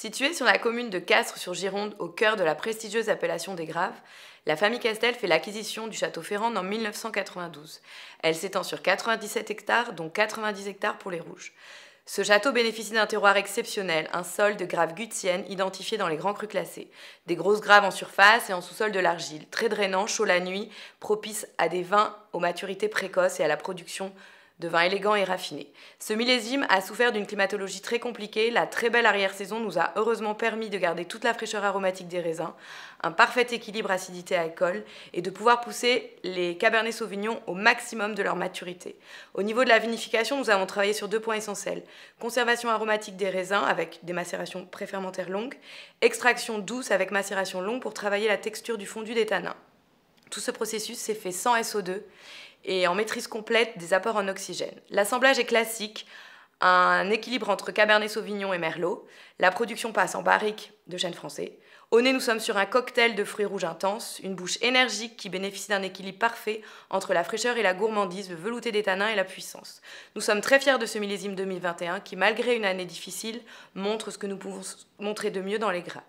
Située sur la commune de Castres-sur-Gironde, au cœur de la prestigieuse appellation des Graves, la famille Castel fait l'acquisition du château Ferrand en 1992. Elle s'étend sur 97 hectares, dont 90 hectares pour les Rouges. Ce château bénéficie d'un terroir exceptionnel, un sol de graves guttiennes identifié dans les grands crus classés. Des grosses graves en surface et en sous-sol de l'argile, très drainant, chaud la nuit, propice à des vins aux maturités précoces et à la production de vin élégant et raffiné. Ce millésime a souffert d'une climatologie très compliquée. La très belle arrière-saison nous a heureusement permis de garder toute la fraîcheur aromatique des raisins, un parfait équilibre acidité-alcool et de pouvoir pousser les Cabernet Sauvignon au maximum de leur maturité. Au niveau de la vinification, nous avons travaillé sur deux points essentiels. Conservation aromatique des raisins avec des macérations préfermentaires longues, extraction douce avec macération longue pour travailler la texture du fondu des tanins. Tout ce processus s'est fait sans SO2 et en maîtrise complète des apports en oxygène. L'assemblage est classique, un équilibre entre Cabernet Sauvignon et Merlot. La production passe en barrique de chêne français. Au nez, nous sommes sur un cocktail de fruits rouges intenses, une bouche énergique qui bénéficie d'un équilibre parfait entre la fraîcheur et la gourmandise, le velouté des tanins et la puissance. Nous sommes très fiers de ce millésime 2021 qui, malgré une année difficile, montre ce que nous pouvons montrer de mieux dans les graves.